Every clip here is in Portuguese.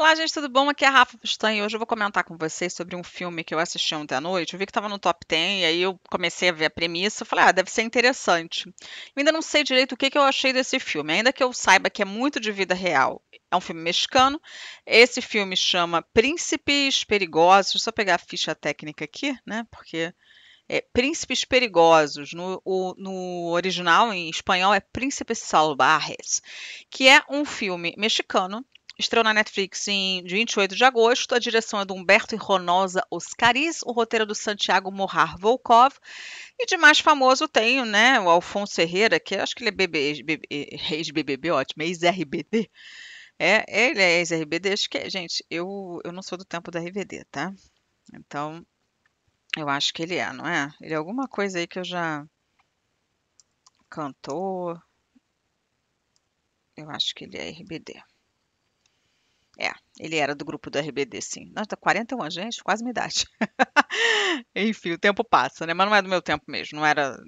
Olá, gente, tudo bom? Aqui é a Rafa Pustanha e hoje eu vou comentar com vocês sobre um filme que eu assisti ontem à noite. Eu vi que estava no top 10 e aí eu comecei a ver a premissa. Eu falei, ah, deve ser interessante. Eu ainda não sei direito o que, que eu achei desse filme, ainda que eu saiba que é muito de vida real. É um filme mexicano. Esse filme chama Príncipes Perigosos. Deixa eu só pegar a ficha técnica aqui, né? Porque é Príncipes Perigosos. No, o, no, original, em espanhol, é Príncipes Salvajes, que é um filme mexicano Estreou na Netflix em 28 de agosto. A direção é do Humberto Ronosa Oscariz, o roteiro é do Santiago Morrar Volkov. E de mais famoso tem né, o Alfonso Herrera, que acho que ele é BB, BB, ex-BBB, ótimo, ex-RBD. É, ele é ex-RBD. Acho que, gente, eu, eu não sou do tempo da RBD, tá? Então, eu acho que ele é, não é? Ele é alguma coisa aí que eu já. cantou. Eu acho que ele é RBD. Ele era do grupo do RBD, sim. Nossa, 41 anos, gente, quase minha idade. Enfim, o tempo passa, né? Mas não é do meu tempo mesmo. Não era.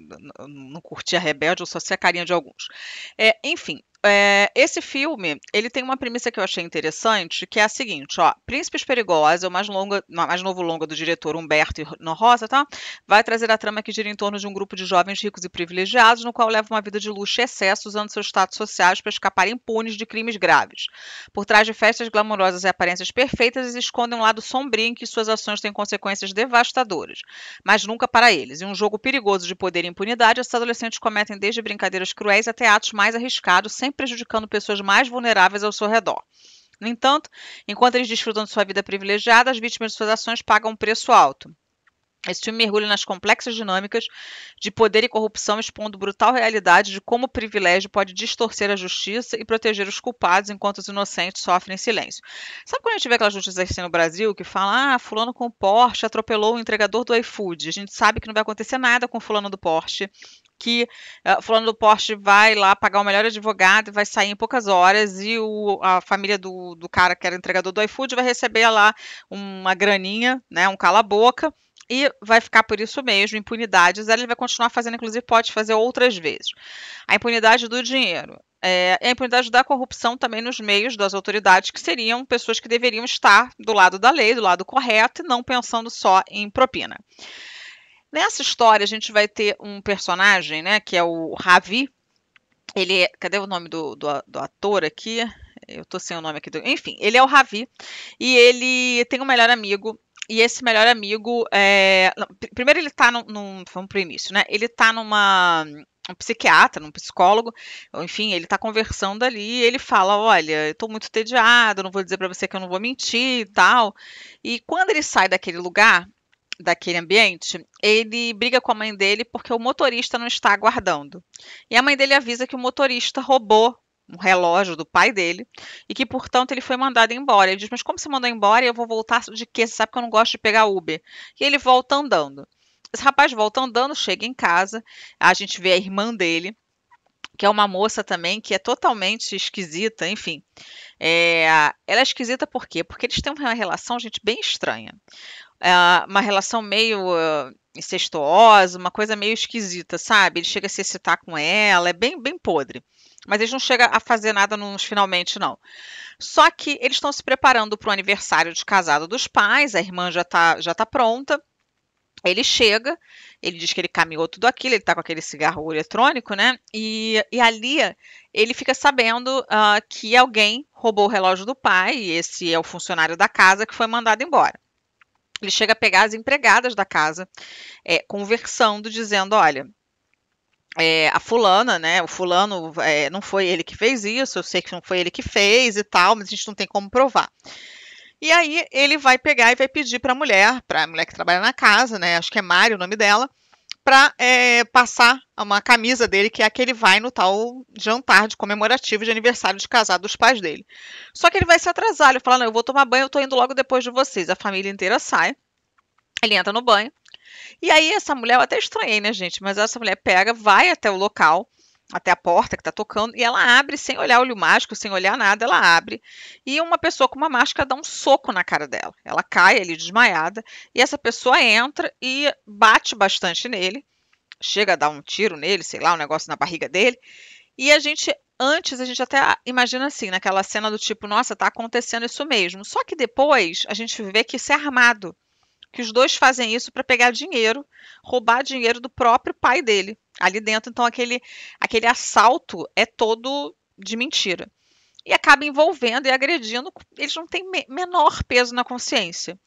Não curtia Rebelde, eu só sei a carinha de alguns. É, enfim, é, esse filme, ele tem uma premissa que eu achei interessante, que é a seguinte, ó, Príncipes Perigosos, o mais, longa, mais novo longa do diretor Humberto Rosa, tá? Vai trazer a trama que gira em torno de um grupo de jovens ricos e privilegiados, no qual leva uma vida de luxo e excesso, usando seus status sociais para escapar impunes de crimes graves. Por trás de festas glamourosas e aparências perfeitas, eles escondem um lado sombrio em que suas ações têm consequências devastadoras, mas nunca para eles. Em um jogo perigoso de poder e impunidade, esses adolescentes cometem desde brincadeiras cruéis até atos mais arriscados, sem sempre prejudicando pessoas mais vulneráveis ao seu redor. No entanto, enquanto eles desfrutam de sua vida privilegiada, as vítimas de suas ações pagam um preço alto. Esse filme mergulha nas complexas dinâmicas de poder e corrupção, expondo brutal realidade de como o privilégio pode distorcer a justiça e proteger os culpados enquanto os inocentes sofrem em silêncio. Sabe quando a gente vê aquela justiça assim no Brasil que fala: ah, fulano com Porsche atropelou o entregador do iFood? A gente sabe que não vai acontecer nada com fulano do Porsche, que uh, fulano do Porsche vai lá pagar o melhor advogado e vai sair em poucas horas e o, a família do, do cara que era entregador do iFood vai receber lá uma graninha, né, um cala-boca e vai ficar por isso mesmo, impunidade zero, ele vai continuar fazendo, inclusive pode fazer outras vezes. A impunidade do dinheiro. É, a impunidade da corrupção também nos meios das autoridades, que seriam pessoas que deveriam estar do lado da lei, do lado correto, e não pensando só em propina. Nessa história, a gente vai ter um personagem, né, que é o Ravi. Ele, é, cadê o nome do, do, do ator aqui? eu tô sem o nome aqui do. Enfim, ele é o Ravi e ele tem um melhor amigo e esse melhor amigo. É... Não, primeiro, ele tá num, num. Vamos pro início, né? Ele tá numa. Um psiquiatra, um psicólogo, enfim, ele tá conversando ali e ele fala: Olha, eu tô muito tediado, não vou dizer para você que eu não vou mentir e tal. E quando ele sai daquele lugar, daquele ambiente, ele briga com a mãe dele porque o motorista não está aguardando. E a mãe dele avisa que o motorista roubou um relógio do pai dele, e que, portanto, ele foi mandado embora. Ele diz, mas como se mandou embora e eu vou voltar de quê? Você sabe que eu não gosto de pegar Uber. E ele volta andando. Esse rapaz volta andando, chega em casa, a gente vê a irmã dele, que é uma moça também que é totalmente esquisita, enfim. É, ela é esquisita por quê? Porque eles têm uma relação, gente, bem estranha. É uma relação meio uh, incestuosa, uma coisa meio esquisita, sabe? Ele chega a se excitar com ela, é bem, bem podre. Mas eles não chegam a fazer nada nos finalmente, não. Só que eles estão se preparando para o aniversário de casado dos pais, a irmã já está já tá pronta. Ele chega, ele diz que ele caminhou tudo aquilo, ele está com aquele cigarro eletrônico, né? E, e ali ele fica sabendo uh, que alguém roubou o relógio do pai, e esse é o funcionário da casa que foi mandado embora. Ele chega a pegar as empregadas da casa, é, conversando, dizendo: olha, é, a fulana, né? O fulano é, não foi ele que fez isso, eu sei que não foi ele que fez e tal, mas a gente não tem como provar. E aí ele vai pegar e vai pedir para a mulher, para a mulher que trabalha na casa, né? Acho que é Mário o nome dela, para é, passar uma camisa dele, que é a que ele vai no tal jantar de comemorativo de aniversário de casado dos pais dele. Só que ele vai se atrasar, ele fala: Não, eu vou tomar banho, eu tô indo logo depois de vocês. A família inteira sai, ele entra no banho. E aí essa mulher, eu até estranhei, né, gente? Mas essa mulher pega, vai até o local, até a porta que tá tocando, e ela abre sem olhar o olho mágico, sem olhar nada, ela abre. E uma pessoa com uma máscara dá um soco na cara dela. Ela cai ali desmaiada, e essa pessoa entra e bate bastante nele. Chega a dar um tiro nele, sei lá, um negócio na barriga dele. E a gente antes a gente até imagina assim, naquela cena do tipo, nossa, tá acontecendo isso mesmo. Só que depois a gente vê que isso é armado que os dois fazem isso para pegar dinheiro, roubar dinheiro do próprio pai dele ali dentro. Então aquele aquele assalto é todo de mentira e acaba envolvendo e agredindo, eles não têm me menor peso na consciência.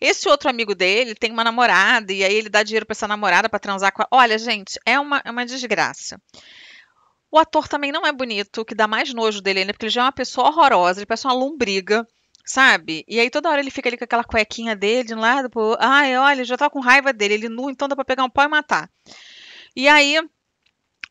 Esse outro amigo dele tem uma namorada e aí ele dá dinheiro para essa namorada para transar com a... Olha, gente, é uma, é uma desgraça. O ator também não é bonito, o que dá mais nojo dele ainda, porque ele já é uma pessoa horrorosa, ele parece uma lombriga. Sabe? E aí toda hora ele fica ali com aquela cuequinha dele de um lado pro Ai, olha, já tá com raiva dele, ele nu, então dá pra pegar um pau e matar. E aí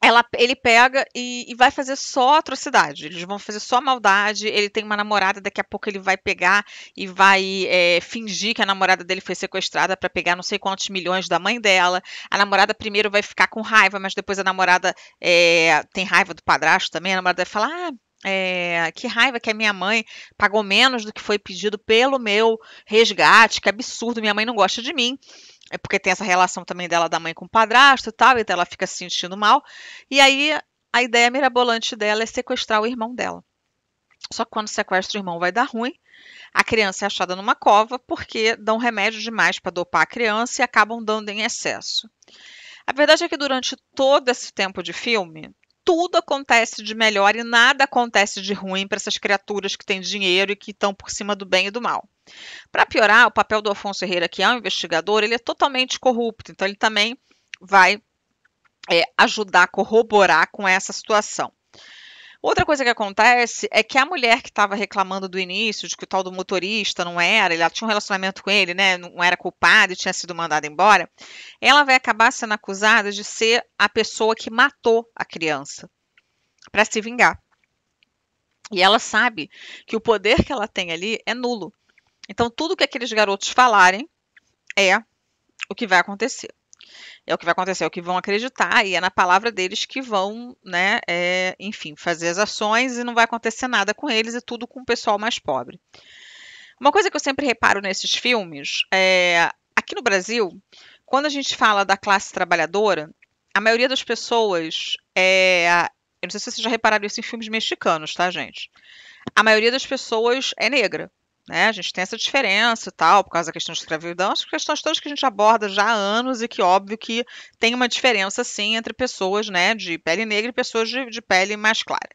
ela, ele pega e, e, vai fazer só atrocidade. Eles vão fazer só maldade. Ele tem uma namorada, daqui a pouco ele vai pegar e vai é, fingir que a namorada dele foi sequestrada para pegar não sei quantos milhões da mãe dela. A namorada primeiro vai ficar com raiva, mas depois a namorada é, tem raiva do padrasto também. A namorada vai falar: ah, é, que raiva que a minha mãe pagou menos do que foi pedido pelo meu resgate, que absurdo, minha mãe não gosta de mim. É porque tem essa relação também dela da mãe com o padrasto e tal, então ela fica se sentindo mal. E aí a ideia mirabolante dela é sequestrar o irmão dela. Só que quando sequestra o irmão vai dar ruim. A criança é achada numa cova porque dão remédio demais para dopar a criança e acabam dando em excesso. A verdade é que durante todo esse tempo de filme, tudo acontece de melhor e nada acontece de ruim para essas criaturas que têm dinheiro e que estão por cima do bem e do mal. Para piorar, o papel do Afonso Herrera, que é um investigador, ele é totalmente corrupto, então ele também vai é, ajudar a corroborar com essa situação. Outra coisa que acontece é que a mulher que estava reclamando do início, de que o tal do motorista não era, ela tinha um relacionamento com ele, né? Não era culpada e tinha sido mandada embora, ela vai acabar sendo acusada de ser a pessoa que matou a criança para se vingar. E ela sabe que o poder que ela tem ali é nulo. Então, tudo que aqueles garotos falarem é o que vai acontecer é o que vai acontecer, é o que vão acreditar, e é na palavra deles que vão, né, é, enfim, fazer as ações e não vai acontecer nada com eles e tudo com o pessoal mais pobre. Uma coisa que eu sempre reparo nesses filmes é aqui no Brasil, quando a gente fala da classe trabalhadora, a maioria das pessoas é. Eu não sei se vocês já repararam isso em filmes mexicanos, tá, gente? A maioria das pessoas é negra né? A gente tem essa diferença e tal, por causa da questão de escravidão, as questões todas que a gente aborda já há anos e que óbvio que tem uma diferença sim entre pessoas, né, de pele negra e pessoas de, de pele mais clara.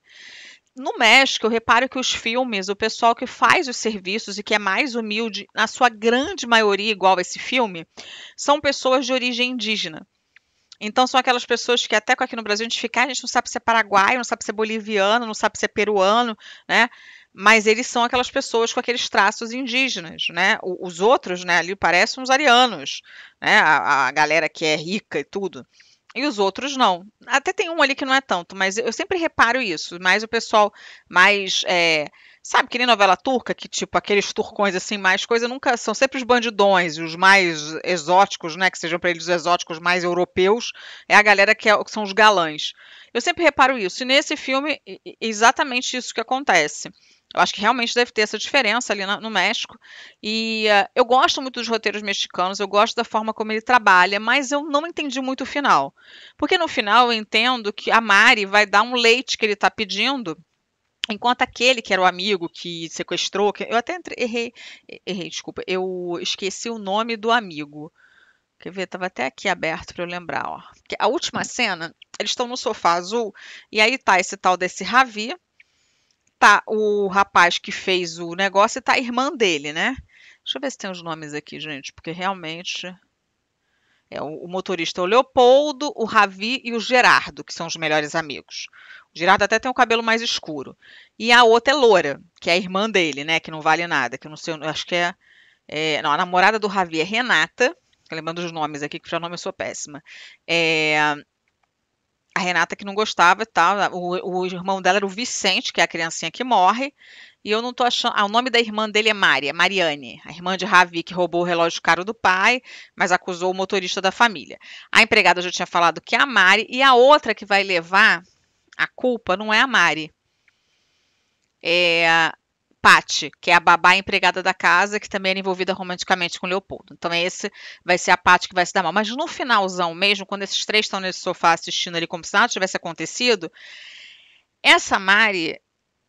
No México, eu reparo que os filmes, o pessoal que faz os serviços e que é mais humilde, na sua grande maioria, igual a esse filme, são pessoas de origem indígena. Então são aquelas pessoas que até aqui no Brasil a gente fica, ah, a gente não sabe se é paraguaio, não sabe se é boliviano, não sabe se é peruano, né? mas eles são aquelas pessoas com aqueles traços indígenas, né? Os outros, né, ali parecem os arianos, né? A, a galera que é rica e tudo. E os outros não. Até tem um ali que não é tanto, mas eu sempre reparo isso. Mas o pessoal mais. É, sabe, que nem novela turca, que tipo, aqueles turcões assim, mais coisa, nunca. São sempre os bandidões, e os mais exóticos, né? Que sejam para eles os exóticos mais europeus. É a galera que, é, que são os galãs. Eu sempre reparo isso. E nesse filme, exatamente isso que acontece. Eu acho que realmente deve ter essa diferença ali no México. E uh, eu gosto muito dos roteiros mexicanos, eu gosto da forma como ele trabalha, mas eu não entendi muito o final. Porque no final eu entendo que a Mari vai dar um leite que ele está pedindo Enquanto aquele que era o amigo que sequestrou, que eu até entre, errei, errei, desculpa, eu esqueci o nome do amigo. Quer ver? Tava até aqui aberto para eu lembrar, ó. a última cena, eles estão no sofá azul e aí tá esse tal desse Ravi, tá o rapaz que fez o negócio e tá a irmã dele, né? Deixa eu ver se tem os nomes aqui, gente, porque realmente. É, o, motorista é o Leopoldo, o Ravi e o Gerardo, que são os melhores amigos. O Gerardo até tem o cabelo mais escuro. E a outra é Loura, que é a irmã dele, né? Que não vale nada, que eu não sei, eu acho que é, é. não, a namorada do Ravi é Renata, lembrando os nomes aqui, que já nome eu sou péssima. É, a Renata que não gostava e tal. O, o irmão dela era o Vicente, que é a criancinha que morre. E eu não tô achando. Ah, o nome da irmã dele é Maria, é Mariane, a irmã de Ravi, que roubou o relógio caro do pai, mas acusou o motorista da família. A empregada já tinha falado que é a Mari, e a outra que vai levar a culpa não é a Mari. É Patti, que é a babá empregada da casa, que também era envolvida romanticamente com Leopoldo. Então, esse vai ser a Paty que vai se dar mal. Mas no finalzão mesmo, quando esses três estão nesse sofá assistindo ali como se nada tivesse acontecido, essa Mari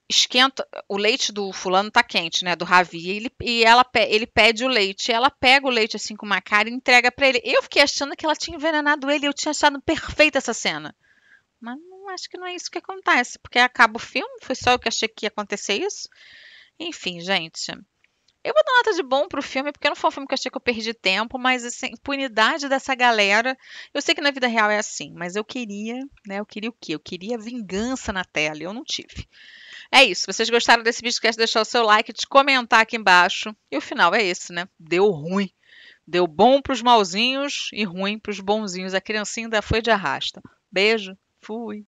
esquenta o leite do fulano tá quente, né, do Ravi, e ele, e ela ele pede o leite, ela pega o leite assim com uma cara e entrega para ele. Eu fiquei achando que ela tinha envenenado ele, eu tinha achado perfeita essa cena. Mas não acho que não é isso que acontece, porque acaba o filme, foi só eu que achei que ia acontecer isso. Enfim, gente. Eu vou dar nota de bom pro filme, porque não foi um filme que eu achei que eu perdi tempo, mas essa assim, impunidade dessa galera. Eu sei que na vida real é assim, mas eu queria, né? Eu queria o quê? Eu queria vingança na tela e eu não tive. É isso. Se vocês gostaram desse vídeo, esquece de deixar o seu like, de comentar aqui embaixo. E o final é esse, né? Deu ruim. Deu bom pros malzinhos e ruim pros bonzinhos. A criancinha ainda foi de arrasta. Beijo. Fui.